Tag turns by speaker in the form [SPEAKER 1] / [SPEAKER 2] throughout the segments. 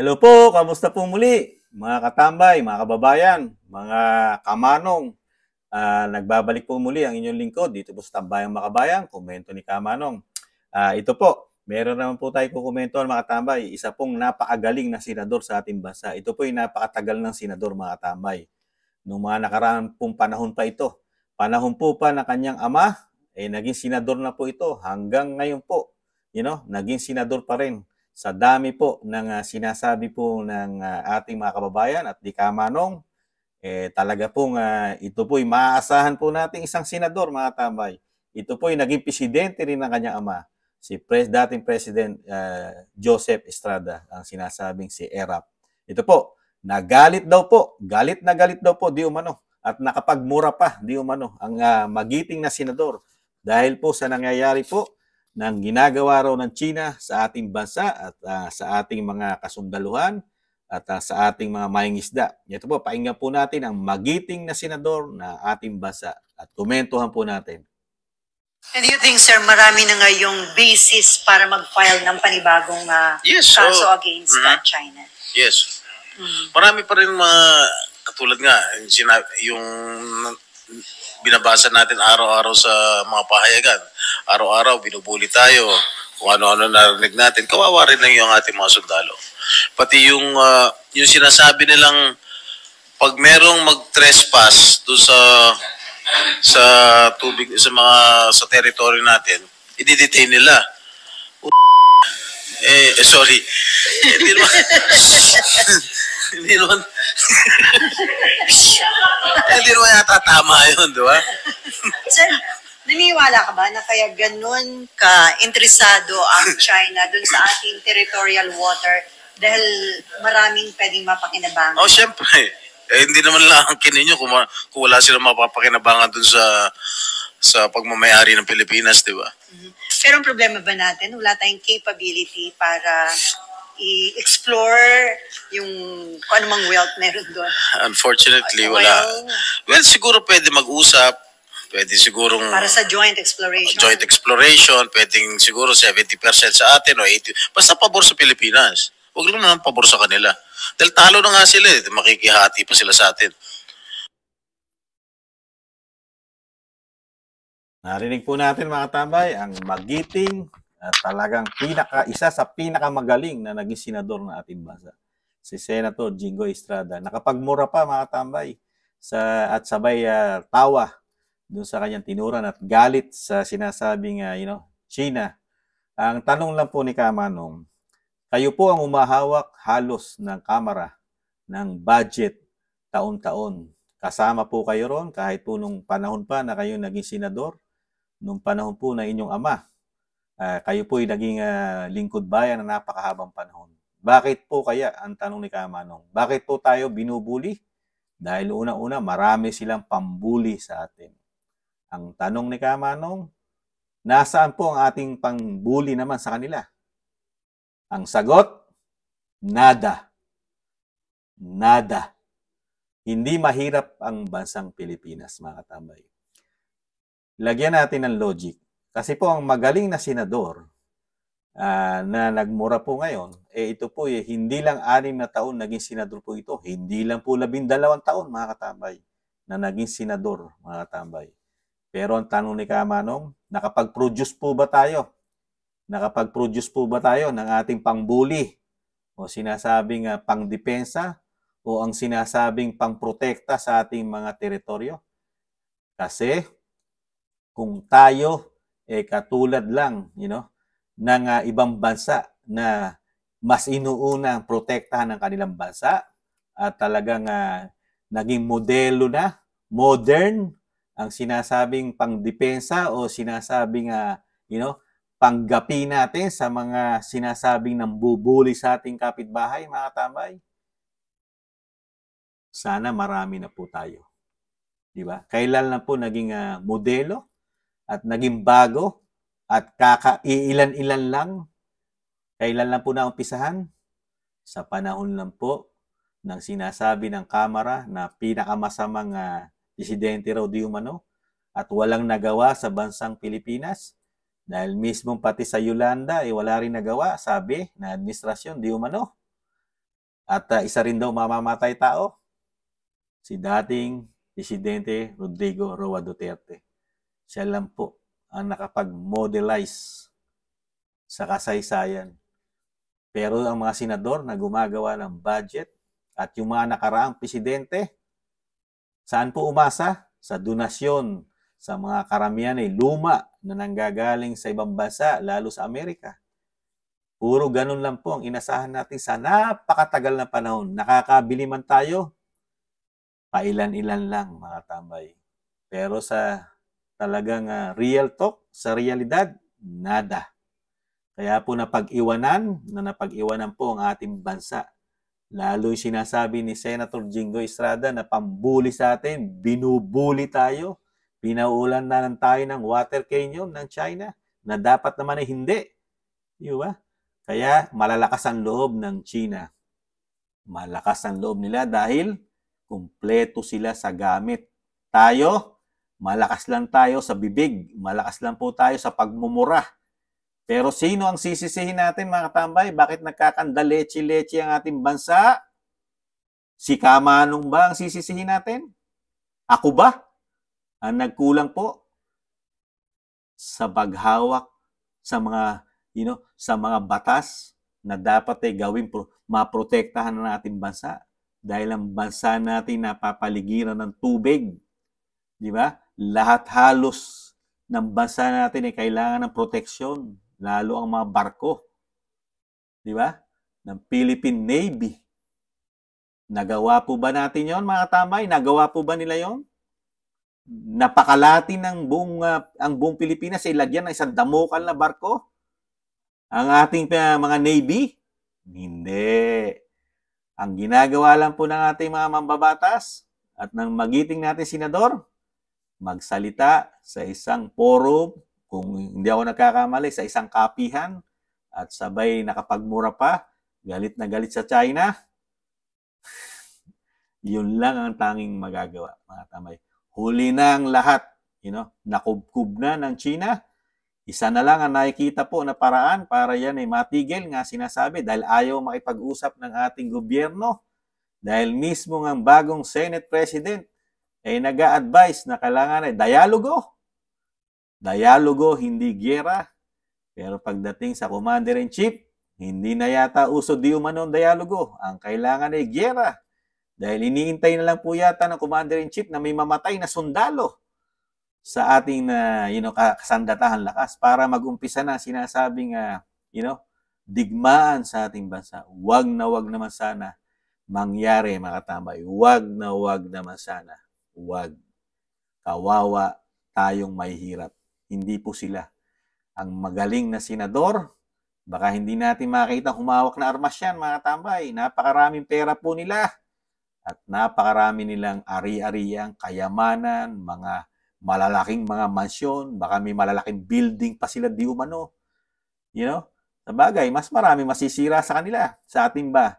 [SPEAKER 1] Hello po, kamusta po muli? Mga katambay, mga kababayan, mga kamanong. Uh, nagbabalik po muli ang inyong lingkod dito po sa Tambayang Makabayan, komento ni Kamanong. Uh, ito po, meron naman po tayo kukomento mga katambay. Isa pong napakagaling na senador sa ating bansa. Ito po yung napakatagal ng senador mga katambay. Noong mga nakaraan pong panahon pa ito. Panahon po pa na kanyang ama, eh naging senador na po ito hanggang ngayon po. You know, naging senador pa rin sa dami po ng uh, sinasabi po ng uh, ating mga kababayan at di kamanong, eh, talaga pong uh, ito po'y maaasahan po natin isang senador mga tambay. Ito po'y naging presidente rin ng kanyang ama, si pres dating President uh, Joseph Estrada, ang sinasabing si ERAP. Ito po, nagalit daw po, galit na galit daw po, di umano, at nakapagmura pa, di umano, ang uh, magiting na senador dahil po sa nangyayari po ng ginagawa raw ng China sa ating bansa at uh, sa ating mga kasundaluhan at uh, sa ating mga mangingisda. Ito po, painggan po natin ang magiting na senador na ating bansa at komentuhan po natin. And do you think, sir, marami na nga yung basis para mag-file ng panibagong uh, yes, so, kaso against mm-hmm. China? Yes. Mm-hmm.
[SPEAKER 2] Marami pa rin mga, katulad nga, yung binabasa natin araw-araw sa mga pahayagan. Araw-araw binubuli tayo kung ano-ano narinig natin. Kawawa rin lang yung ating mga sundalo. Pati yung, uh, yung sinasabi nilang pag merong mag-trespass do sa sa tubig sa mga sa territory natin, i-detain nila. Eh, eh sorry. hindi naman, hindi naman,
[SPEAKER 1] Hindi naman
[SPEAKER 2] yata tama yun, di ba?
[SPEAKER 1] Sir, naniniwala ka ba na kaya ganun ka interesado ang China dun sa ating territorial water dahil maraming pwedeng mapakinabangan? Oh,
[SPEAKER 2] syempre. Eh, hindi naman lang ang kininyo kung, kung wala silang mapapakinabangan dun sa sa pagmamayari ng Pilipinas, di ba?
[SPEAKER 1] mm Pero ang problema ba natin, wala tayong capability para i-explore yung kung anumang wealth meron doon. Unfortunately, Ay, wala.
[SPEAKER 2] Well, siguro pwede mag-usap. Pwede siguro Para sa
[SPEAKER 1] joint exploration. Joint
[SPEAKER 2] exploration. Pwedeng siguro 70% sa atin o 80%. Basta pabor sa Pilipinas. Huwag lang naman pabor sa kanila. Dahil talo na nga sila. Eh. Makikihati pa sila sa atin.
[SPEAKER 1] Narinig po natin mga tambay ang magiting at talagang pinaka, isa sa pinakamagaling na naging senador na ating bansa. Si Senator Jingo Estrada. Nakapagmura pa mga tambay sa, at sabay uh, tawa doon sa kanyang tinuran at galit sa sinasabing uh, you know, China. Ang tanong lang po ni Kamanong, kayo po ang umahawak halos ng kamera ng budget taon-taon. Kasama po kayo ron kahit po nung panahon pa na kayo naging senador, nung panahon po na inyong ama Uh, kayo po'y naging uh, lingkod bayan na napakahabang panahon. Bakit po kaya, ang tanong ni Kamanong, bakit po tayo binubuli? Dahil una-una, marami silang pambuli sa atin. Ang tanong ni Kamanong, nasaan po ang ating pambuli naman sa kanila? Ang sagot, nada. Nada. Hindi mahirap ang bansang Pilipinas, mga katambay. Lagyan natin ng logic. Kasi po ang magaling na senador uh, na nagmura po ngayon, eh ito po eh, hindi lang anim na taon naging senador po ito. Hindi lang po labindalawang taon mga katambay na naging senador mga katambay. Pero ang tanong ni Kamanong, nakapag-produce po ba tayo? Nakapag-produce po ba tayo ng ating pangbuli o sinasabing uh, pangdepensa o ang sinasabing pangprotekta sa ating mga teritoryo? Kasi kung tayo eh, katulad lang you know, ng uh, ibang bansa na mas inuuna ang protektahan ng kanilang bansa at talagang uh, naging modelo na, modern ang sinasabing pangdepensa o sinasabing uh, you know, panggapi natin sa mga sinasabing ng bubuli sa ating kapitbahay, mga tambay. Sana marami na po tayo. Di ba? Kailan na po naging uh, modelo at naging bago at kakailan-ilan lang. Kailan lang po na naumpisahan? Sa panahon lang po ng sinasabi ng kamera na pinakamasamang uh, ah, disidente raw di umano at walang nagawa sa bansang Pilipinas dahil mismo pati sa Yolanda ay eh, wala rin nagawa, sabi na administrasyon di umano. At uh, isa rin daw mamamatay tao, si dating Presidente Rodrigo Roa Duterte. Siya lang po ang nakapag-modelize sa kasaysayan. Pero ang mga senador na gumagawa ng budget at yung mga nakaraang presidente, saan po umasa? Sa donasyon sa mga karamihan ay luma na nanggagaling sa ibang bansa, lalo sa Amerika. Puro ganun lang po ang inasahan natin sa napakatagal na panahon. Nakakabili man tayo, pailan-ilan lang mga tambay. Pero sa talagang uh, real talk, sa realidad, nada. Kaya po napag-iwanan, na napag-iwanan po ang ating bansa. Lalo yung sinasabi ni Senator Jingo Estrada na pambuli sa atin, binubuli tayo, pinaulan na lang tayo ng water canyon ng China na dapat naman ay hindi. Di ba? Kaya malalakas ang loob ng China. Malakas ang loob nila dahil kumpleto sila sa gamit. Tayo, Malakas lang tayo sa bibig, malakas lang po tayo sa pagmumura. Pero sino ang sisisihin natin mga katambay? Bakit nagkakanda leche-leche ang ating bansa? Si Kamanong ba ang sisisihin natin? Ako ba? Ang nagkulang po sa paghawak sa mga you know, sa mga batas na dapat ay eh, gawin maprotektahan ng ating bansa dahil ang bansa natin napapaligiran ng tubig. Di ba? lahat halos ng bansa natin ay kailangan ng proteksyon, lalo ang mga barko. Di ba? Ng Philippine Navy. Nagawa po ba natin yon mga tamay? Nagawa po ba nila yon? Napakalati ng buong, uh, ang buong Pilipinas ay lagyan ng isang damokal na barko? Ang ating uh, mga Navy? Hindi. Ang ginagawa lang po ng ating mga mambabatas at ng magiting natin senador, magsalita sa isang forum, kung hindi ako nagkakamali, sa isang kapihan, at sabay nakapagmura pa, galit na galit sa China, yun lang ang tanging magagawa, mga tamay. Huli na ang lahat, you know, nakubkub na ng China, isa na lang ang nakikita po na paraan para yan ay matigil nga sinasabi dahil ayaw makipag-usap ng ating gobyerno. Dahil mismo ang bagong Senate President ay eh, nag advise na kailangan ay dialogo. Dialogo, hindi gera. Pero pagdating sa commander-in-chief, hindi na yata uso di umano ang dialogo. Ang kailangan ay gera. Dahil iniintay na lang po yata ng commander-in-chief na may mamatay na sundalo sa ating na uh, you know, kasandatahan lakas para magumpisa na sinasabing uh, you know, digmaan sa ating bansa. Huwag na huwag naman sana mangyari mga katambay. Huwag na huwag naman sana Huwag. Kawawa tayong mahihirap. Hindi po sila. Ang magaling na senador, baka hindi natin makita humawak na armas yan, mga tambay. Napakaraming pera po nila. At napakarami nilang ari-ariang kayamanan, mga malalaking mga mansyon, baka may malalaking building pa sila di umano. You know? Sa bagay, mas marami masisira sa kanila. Sa atin ba?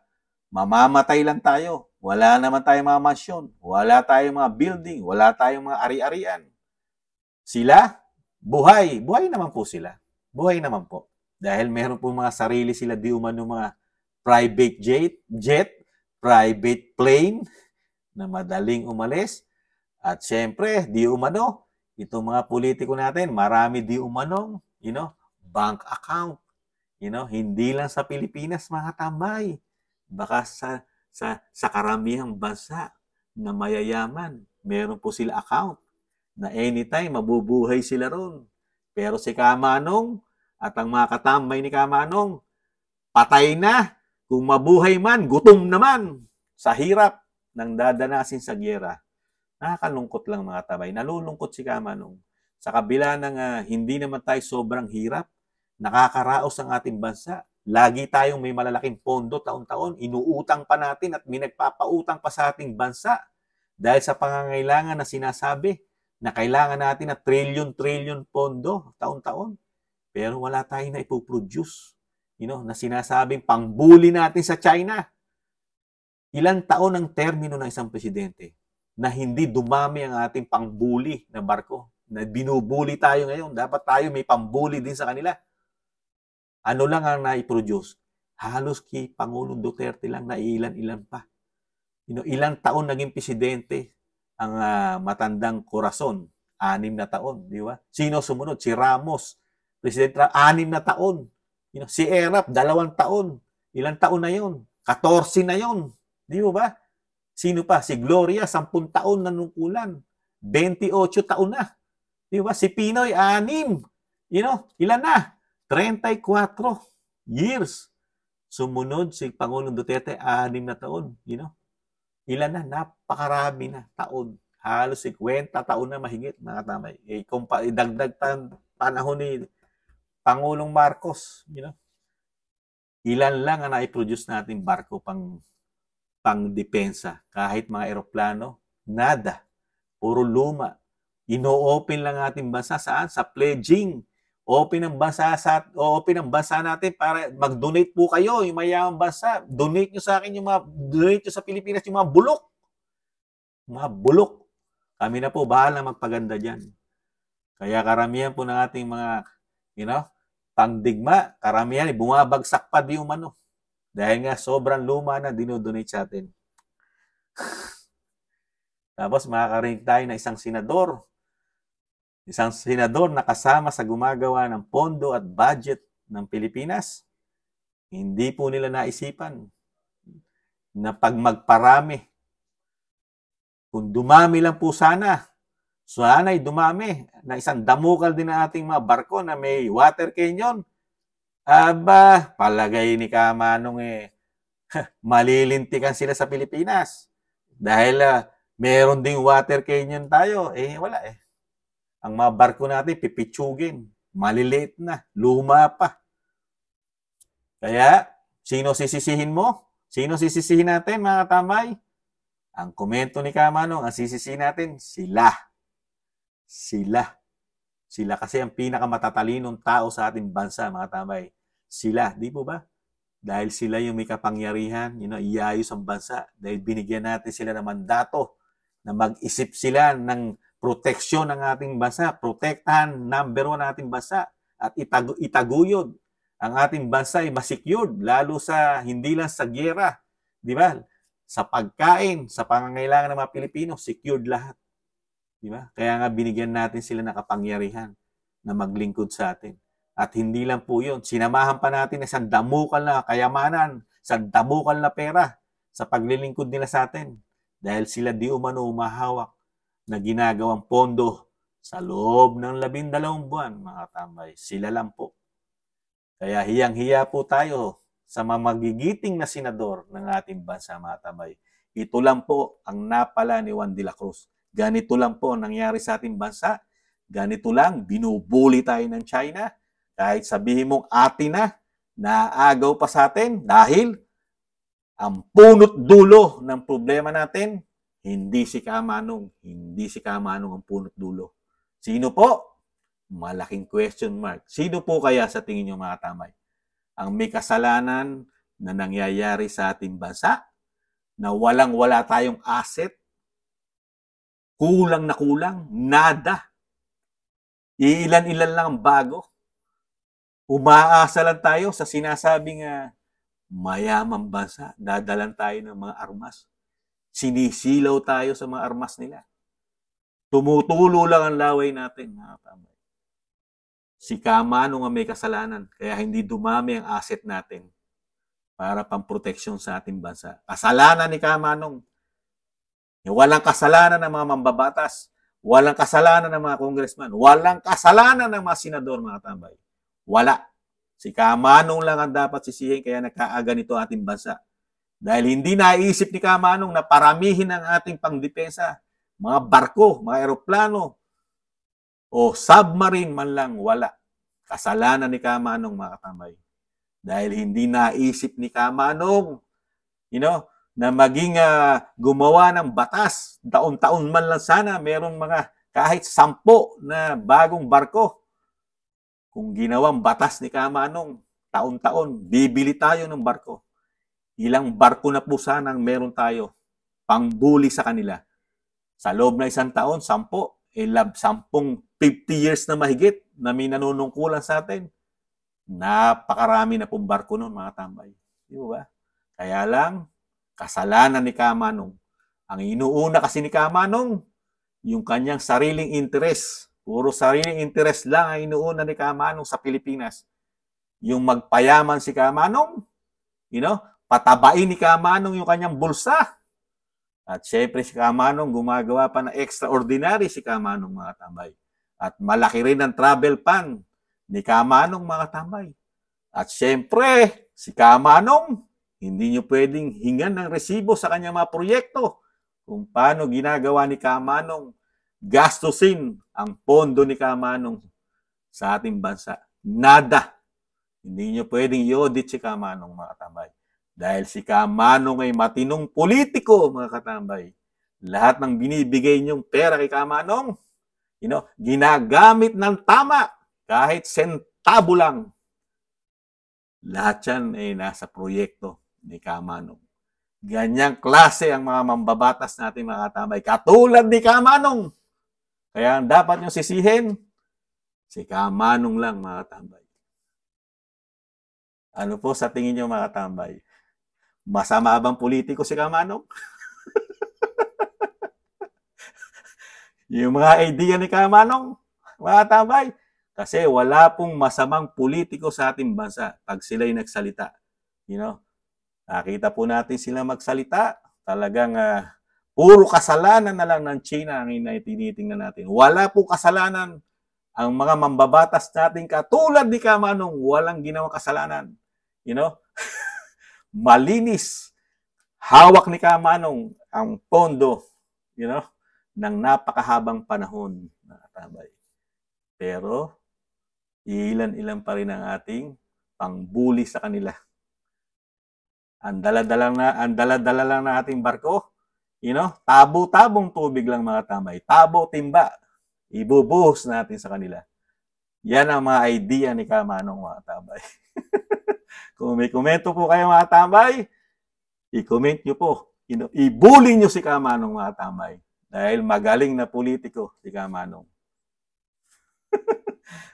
[SPEAKER 1] Mamamatay lang tayo wala naman tayong mga mansyon. Wala tayong mga building. Wala tayong mga ari-arian. Sila, buhay. Buhay naman po sila. Buhay naman po. Dahil meron po mga sarili sila di umano mga private jet, jet, private plane na madaling umalis. At syempre, di umano, itong mga politiko natin, marami di umanong, you know, bank account. You know, hindi lang sa Pilipinas mga tambay. Baka sa sa, sa karamihang bansa na mayayaman. Meron po sila account na anytime mabubuhay sila ron. Pero si Kamanong at ang mga katambay ni Kamanong, patay na. Kung mabuhay man, gutom naman sa hirap ng dadanasin sa gyera. Nakakalungkot lang mga tabay. Nalulungkot si Kamanong. Sa kabila ng uh, hindi naman tayo sobrang hirap, nakakaraos ang ating bansa. Lagi tayong may malalaking pondo taon-taon, inuutang pa natin at minagpapautang pa sa ating bansa dahil sa pangangailangan na sinasabi na kailangan natin na trillion-trillion pondo taon-taon. Pero wala tayong na ipoproduce. You know, na sinasabing pangbuli natin sa China. Ilang taon ang termino ng isang presidente na hindi dumami ang ating pangbuli na barko. Na binubuli tayo ngayon. Dapat tayo may pambuli din sa kanila. Ano lang ang naiproduce? Halos kay Pangulong Duterte lang na ilan-ilan pa. You know, ilang taon naging presidente ang uh, matandang Corazon, anim na taon, di ba? Sino sumunod? Si Ramos, President Ramos, anim na taon. You know, si Erap, dalawang taon. Ilang taon na yon? 14 na yon. Di ba? Sino pa? Si Gloria, 10 taon na nung ulan. 28 taon na. Di ba? Si Pinoy, anim. You know, ilan na? 34 years. Sumunod si Pangulong Duterte, anim na taon. You know? Ilan na? Napakarami na taon. Halos 50 taon na mahigit, mga tamay. Eh, kung pa, idagdag tan, panahon ni Pangulong Marcos, you know? ilan lang ang na-produce natin barko pang pang depensa, kahit mga eroplano, nada. Puro luma. Ino-open lang ating bansa saan? Sa pledging open ang basa sa open ang basa natin para mag-donate po kayo yung mayamang bansa. Donate niyo sa akin yung mga donate niyo sa Pilipinas yung mga bulok. Mga bulok. Kami na po bahala magpaganda diyan. Kaya karamihan po ng ating mga you know, pangdigma, karamihan bumabagsak pa di umano. Dahil nga sobrang luma na dinodonate sa atin. Tapos makakarinig tayo ng isang senador Isang senador na kasama sa gumagawa ng pondo at budget ng Pilipinas, hindi po nila naisipan na pag magparami, kung dumami lang po sana, sana'y dumami na isang damukal din ang ating mga barko na may water canyon, aba, palagay ni Kamanong eh, malilintikan sila sa Pilipinas. Dahil uh, meron ding water canyon tayo, eh wala eh. Ang mga barko natin, pipitsugin. Maliliit na. Luma pa. Kaya, sino sisisihin mo? Sino sisisihin natin, mga tamay? Ang komento ni Kamanong, ang sisisihin natin, sila. Sila. Sila kasi ang pinakamatatalinong tao sa ating bansa, mga tamay. Sila, di po ba? Dahil sila yung may kapangyarihan, you know, iayos ang bansa. Dahil binigyan natin sila ng mandato na mag-isip sila ng proteksyon ng ating bansa, protektahan number one ng ating bansa at itagu- itaguyod ang ating bansa ay masecured lalo sa hindi lang sa gyera, di ba? Sa pagkain, sa pangangailangan ng mga Pilipino, secured lahat. Di ba? Kaya nga binigyan natin sila ng kapangyarihan na maglingkod sa atin. At hindi lang po yun, sinamahan pa natin na isang damukal na kayamanan, isang damukal na pera sa paglilingkod nila sa atin. Dahil sila di umano umahawak na ginagawang pondo sa loob ng labindalawang buwan, mga tambay. Sila lang po. Kaya hiyang-hiya po tayo sa mamagigiting na senador ng ating bansa, mga tambay. Ito lang po ang napala ni Juan de la Cruz. Ganito lang po ang nangyari sa ating bansa. Ganito lang, binubuli tayo ng China. Kahit sabihin mong atin na, naagaw pa sa atin dahil ang punot dulo ng problema natin hindi si Kamanong, hindi si Kamanong ang punot dulo. Sino po? Malaking question mark. Sino po kaya sa tingin nyo mga tamay? Ang may kasalanan na nangyayari sa ating bansa, na walang-wala tayong asset, kulang na kulang, nada. Iilan-ilan lang bago. Umaasa lang tayo sa sinasabing uh, mayamang bansa, dadalan tayo ng mga armas. Sinisilaw tayo sa mga armas nila. Tumutulo lang ang laway natin, mga kapambay. Si Kamano nga may kasalanan, kaya hindi dumami ang asset natin para pamproteksyon sa ating bansa. Kasalanan ni nung.
[SPEAKER 2] Walang kasalanan
[SPEAKER 1] ng mga mambabatas. Walang kasalanan ng mga congressman. Walang kasalanan ng mga senador, mga tambay. Wala. Si Kamanong lang ang dapat sisihin kaya nakaaga nito ating bansa. Dahil hindi naisip ni Kamanong na paramihin ang ating pangdepensa, mga barko, mga eroplano, o submarine man lang, wala. Kasalanan ni Kamanong mga katamay. Dahil hindi naisip ni Kamanong, you know, na maging uh, gumawa ng batas, taon-taon man lang sana, merong mga kahit sampo na bagong barko. Kung ginawang batas ni Kamanong, taon-taon, bibili tayo ng barko Ilang barko na po sana ang meron tayo pangbuli sa kanila. Sa loob na isang taon, sampo, ilab, eh, sampung 50 years na mahigit na may nanunungkulan sa atin. Napakarami na pong barko noon, mga tambay. Di ba? Kaya lang, kasalanan ni Kamanong. Ang inuuna kasi ni Kamanong, yung kanyang sariling interes. Puro sariling interes lang ang inuuna ni Kamanong sa Pilipinas. Yung magpayaman si Kamanong, you know, patabain ni Kamanong yung kanyang bulsa. At syempre si Kamanong gumagawa pa na extraordinary si Kamanong mga tambay. At malaki rin ang travel pan ni Kamanong mga tambay. At syempre si Kamanong hindi nyo pwedeng hingan ng resibo sa kanyang mga proyekto kung paano ginagawa ni Kamanong gastusin ang pondo ni Kamanong sa ating bansa. Nada. Hindi nyo pwedeng i-audit si Kamanong mga tambay. Dahil si Kamanong ay matinong politiko, mga katambay. Lahat ng binibigay niyong pera kay Kamanong, you know, ginagamit ng tama kahit sentabo lang. Lahat yan ay nasa proyekto ni Kamanong. Ganyang klase ang mga mambabatas natin mga katambay. Katulad ni Kamanong. Kaya dapat nyo sisihin, si Kamanong lang mga katambay. Ano po sa tingin nyo mga katambay? Masama bang politiko si Kamanong? yung mga idea ni Kamanong, mga tambay, kasi wala pong masamang politiko sa ating bansa pag sila'y nagsalita. You know, nakita po natin sila magsalita, talagang uh, puro kasalanan na lang ng China ang tinitingnan natin. Wala po kasalanan ang mga mambabatas natin katulad ni Kamanong, walang ginawa kasalanan. You know, malinis, hawak ni Kamanong ang pondo, you know, ng napakahabang panahon. Nakatabay. Pero, ilan-ilan pa rin ang ating pangbuli sa kanila. Ang dala-dala na, ang dala-dala lang na ating barko, you know, tabo-tabong tubig lang mga tamay, tabo-timba, ibubuhos natin sa kanila. Yan ang mga idea ni Kamanong mga tamay. Kung may komento po kayo mga tambay, i-comment nyo po. Ibully nyo si Kamanong mga tambay. Dahil magaling na politiko si Kamanong.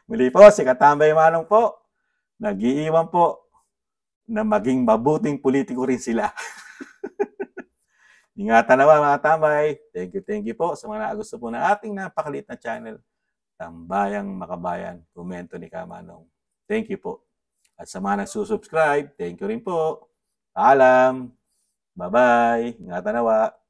[SPEAKER 1] Muli po, si Katambay Manong po, nag-iiwan po na maging mabuting politiko rin sila. Ingatan naman mga tambay. Thank you, thank you po sa mga nagusto po ng ating napakalit na channel, Tambayang Makabayan, komento ni Kamanong. Thank you po. At sa mga nagsusubscribe, thank you rin po. Paalam! Bye-bye! Ingatan nawa!